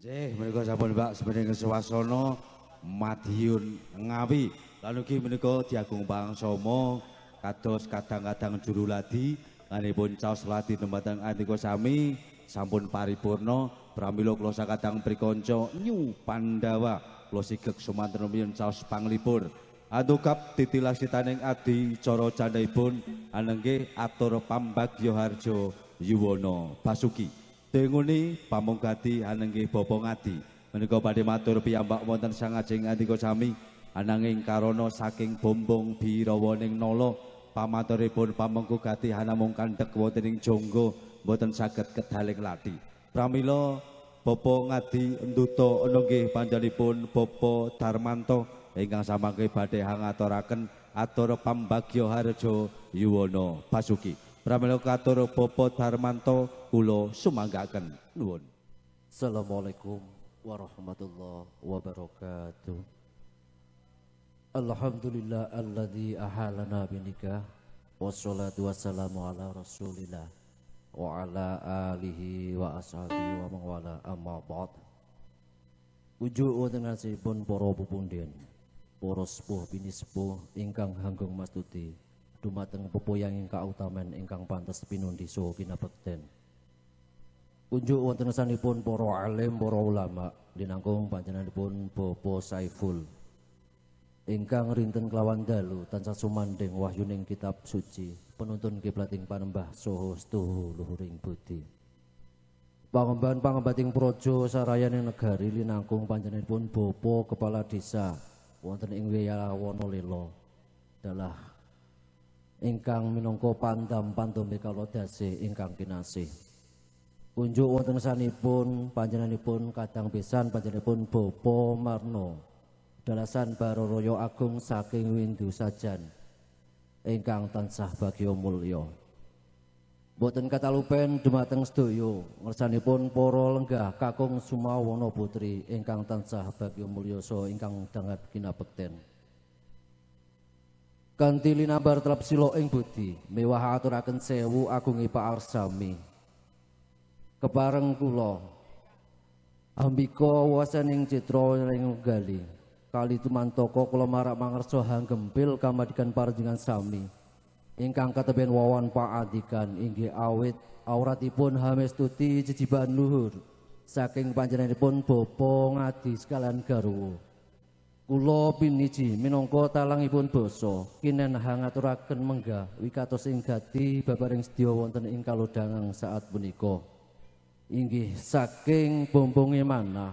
Nggih, menika sampun Mbak sebenarnya swasana Madiun Ngawi. Lan ugi menika Diagung Somo, kados kadang-kadang juru ladi lanipun caos ladi tembatan antika sami sampun Paripurno, Pramilo Klosa sakadang Prikonco, Nyu Pandawa kula sigeg sumanten rumiyin caos panglipur. Antukap titilastitaning adi cara candhaipun anengge atur pambagya harjo Yuwono Basuki. Denguni pamungkati anenggih bapa ngati menika badhe matur piyambak wonten sangajeng antika sami ananging karana saking bombong birawaning nala pamaturipun pamengku gati hanamung kandhek wonten ing jonggo mboten saged kedaling lati pramila bapa ngadi nduta anenggih panjalipun bapa Darmanto ingkang samangke badhe hangaturaken atur pambagya harjo yuwono basuki pramila katur Bopo Darmanto Kulo sumanggakaken nuwun. Assalamualaikum warahmatullahi wabarakatuh. Alhamdulillah alladzi ahalana binikah wassalatu wassalamu ala rasulillah wa ala alihi wa ashabihi wa mawala amma ba'd. Uju'u dengan sipun para pupunden, para sepuh bini sepuh ingkang hanggung mastuti dumateng pepoyang ingkang utamen ingkang pantas pinundi so kinabekten. Unjuk wonten sanipun para alim para ulama dinangkung panjenenganipun Bapak Saiful ingkang rinten kelawan dalu tansah sumandeng wahyuning kitab suci penuntun kiblating panembah soho stuhu luhuring budi. Pangemban-pangembating projo sarayaning negari linangkung panjenenganipun Bapak Kepala Desa wonten ing Wiyawana Lela dalah ingkang minangka pandam pantumi kalau dasi ingkang kinasi unjuk wonten sanipun panjenenganipun kadang pisan panjenenganipun Bopo Marno dalasan baroroyo agung saking windu sajan ingkang tansah bagio mulya boten katalupen dumateng sedaya ngersanipun para lenggah kakung sumawana putri ingkang tansah bagio mulya so ingkang dangat kinabekten Kanthi linabar telap silo ing budi, mewah aturaken sewu agungi Pak Arsami. Kepareng kula ambika wasaning citra ing gali. Kali tumantoko kula marak mangersa gempil, kamadikan parenjengan sami. Ingkang kateben wawan Pak Adikan inggih awit auratipun Hamestuti jejiban luhur saking panjenenganipun Bapa ngadi sekalian garu. Kulo piniji minangka talangipun basa kinen hangaturaken mengga wikatos ing gati babaring sedya wonten ing kalodhangang saat punika. Inggih saking bombonge manah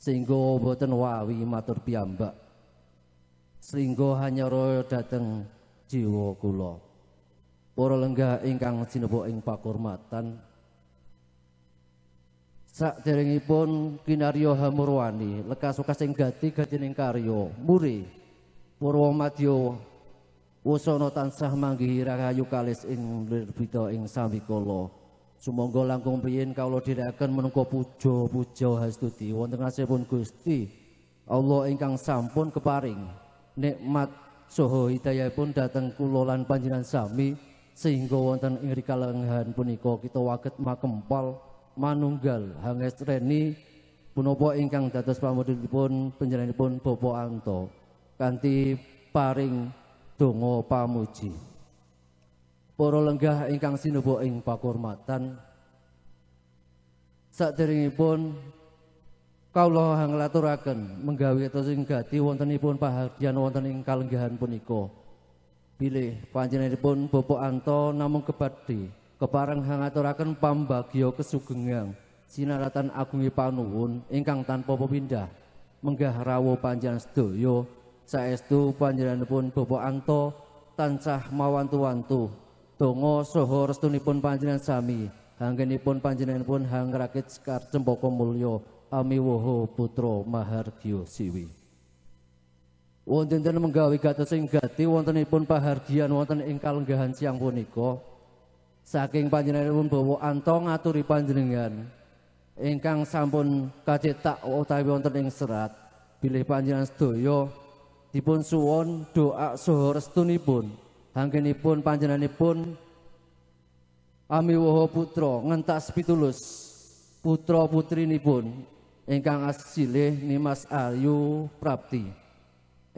sehingga boten wawi matur piambak, Sehingga hanya roya dateng jiwa kula. Para lenggah ingkang sinebok ing pakurmatan Sak derengipun kinaryo hamurwani, lekas lekas sing gati gati ning karyo, muri, purwo madyo, tansah manggi rakayu kalis ing lirbito ing samikolo. Sumonggo langkung priyin kalau direken menungko pujo pujo hastuti, wonten asepun gusti, Allah ingkang sampun keparing, nikmat soho hidayah pun dateng kulolan panjinan sami, sehingga wonten ingrika lengahan puniko kita waget makempal, kempal, manunggal hangestreni punopo ingkang dados pamudhunipun panjenenganipun Bapak Anto kanthi paring donga pamuji. Para lenggah ingkang sinebuk ing pakurmatan saderengipun kawula nglaturaken menggawe teting gati wontenipun pahadyan wonten ing kalenggahan punika. Bilih panjenenganipun Bapak Anto namung kebadhe kepareng ngaturaken pambagya kesugengan sinaratan agungi panuwun ingkang tanpa pepindah menggah rawuh panjenengan sedaya saestu panjenenganipun Bapak Anto Tancah mawantu-wantu donga saha restunipun panjenengan sami hanggenipun panjenenganipun hang rakit sekar cempaka mulya amiwoho putra mahargya siwi wonten menggawi gatos ing gati wontenipun pahargian wonten ing kalenggahan siang punika saking panjenenganipun bawa antong aturi panjenengan ingkang sampun kacetak utawi wonten ing serat bilih panjenengan sedaya dipun suwon doa soho restunipun hangkinipun panjenenganipun Ami woho putra ngentas pitulus putra putrinipun, nipun ingkang asilih nimas ayu prapti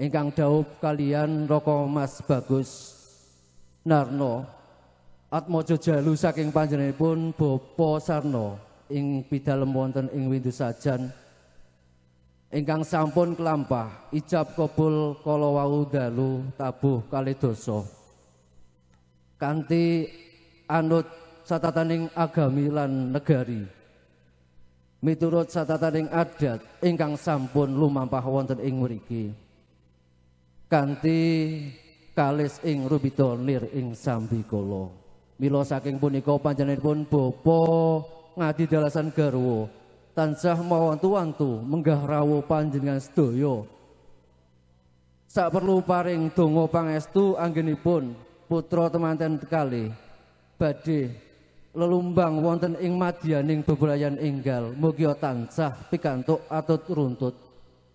ingkang daub kalian roko mas bagus narno Atmojo jalu saking panjenenganipun Bapa Sarno ing pidalem wonten ing windu sajan ingkang sampun kelampah ijab kabul kala wau dalu tabuh kali dosa kanthi anut satataning agami lan negari miturut satataning adat ingkang sampun lumampah wonten ing mriki kanthi kalis ing rubito nir ing sambikala Milo saking punika panjenenganipun Bapa ngadi dalasan garwa tansah mawantu-wantu menggah rawuh panjenengan sedaya. Sak perlu paring donga pangestu anggenipun putra temanten kali badhe lelumbang wonten ing madyaning bebelayan enggal mugi tansah pikantuk atut runtut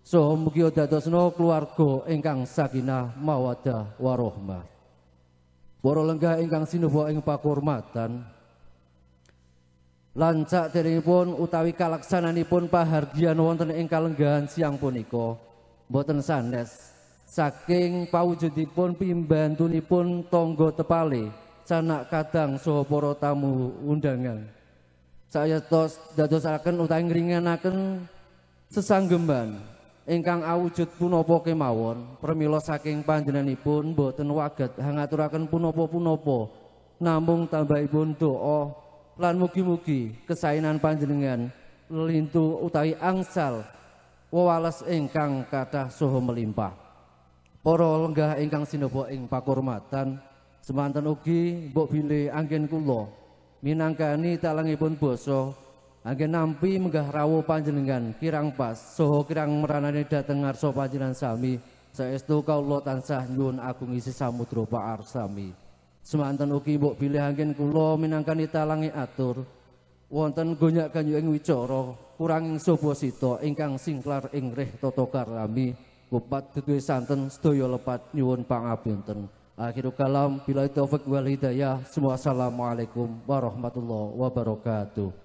saha so, mugi dadosna keluarga ingkang sakinah mawaddah warahmah Poro lenggah ingkang sinuwa ing pakurmatan. Lancak teringipun utawi kalaksananipun pahargian wonten ing kalenggahan siang punika. Mboten sanes saking pawujudipun pimbantunipun tonggo tepale sanak kadang saha para tamu undangan. Saya tos dadosaken utawi ngringanaken sesanggeman. ingkang awujud punopo kemawon pramila saking panjenenganipun boten waget hangaturaken punopo punopo, namung tambahipun doa lan mugi-mugi kesainan panjenengan lintu utawi angsal wawales ingkang kathah soho melimpah para lenggah ingkang sinaba ing pakurmatan semanten ugi mbok bilih anggen kula minangkani talangipun basa Angge nampi menggah panjenengan kirang pas soho kirang meranane dateng ngarsa panjenengan sami saestu kaula tansah nyuwun agung isi samudra paarsami. Semanten ugi mbok bilih angin kula minangkani talangi atur wonten gonyak ganyuing wicara kurang sobo ingkang singklar ingrih tata karami kupat duwe santen sedaya lepat nyuwun pangabenten. Akhiru kalam bila taufik wal hidayah. Assalamualaikum warahmatullahi wabarakatuh.